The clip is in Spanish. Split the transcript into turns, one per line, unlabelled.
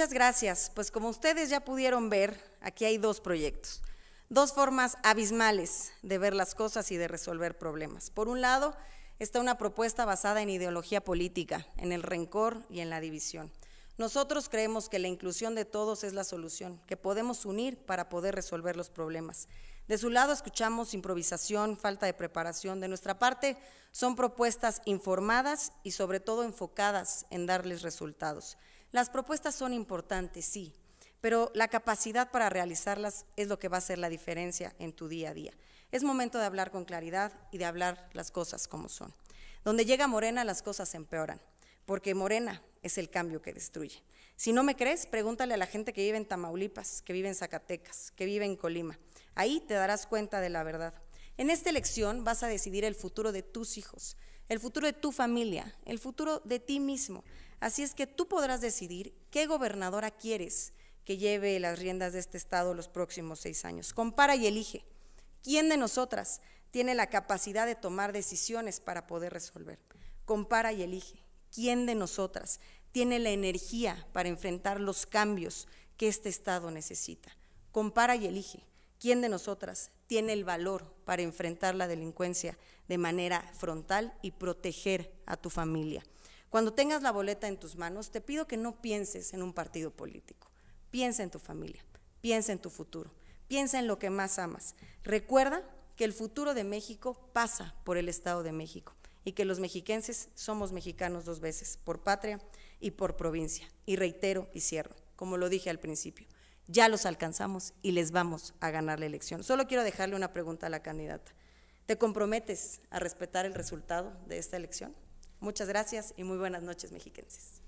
Muchas gracias. Pues como ustedes ya pudieron ver, aquí hay dos proyectos, dos formas abismales de ver las cosas y de resolver problemas. Por un lado, está una propuesta basada en ideología política, en el rencor y en la división. Nosotros creemos que la inclusión de todos es la solución, que podemos unir para poder resolver los problemas. De su lado escuchamos improvisación, falta de preparación. De nuestra parte son propuestas informadas y sobre todo enfocadas en darles resultados. Las propuestas son importantes, sí, pero la capacidad para realizarlas es lo que va a hacer la diferencia en tu día a día. Es momento de hablar con claridad y de hablar las cosas como son. Donde llega Morena, las cosas empeoran, porque Morena es el cambio que destruye. Si no me crees, pregúntale a la gente que vive en Tamaulipas, que vive en Zacatecas, que vive en Colima. Ahí te darás cuenta de la verdad. En esta elección vas a decidir el futuro de tus hijos, el futuro de tu familia, el futuro de ti mismo. Así es que tú podrás decidir qué gobernadora quieres que lleve las riendas de este Estado los próximos seis años. Compara y elige. ¿Quién de nosotras tiene la capacidad de tomar decisiones para poder resolver? Compara y elige. ¿Quién de nosotras tiene la energía para enfrentar los cambios que este Estado necesita? Compara y elige. ¿Quién de nosotras tiene el valor para enfrentar la delincuencia de manera frontal y proteger a tu familia? Cuando tengas la boleta en tus manos, te pido que no pienses en un partido político. Piensa en tu familia, piensa en tu futuro, piensa en lo que más amas. Recuerda que el futuro de México pasa por el Estado de México y que los mexiquenses somos mexicanos dos veces, por patria y por provincia. Y reitero y cierro, como lo dije al principio, ya los alcanzamos y les vamos a ganar la elección. Solo quiero dejarle una pregunta a la candidata. ¿Te comprometes a respetar el resultado de esta elección? Muchas gracias y muy buenas noches, mexiquenses.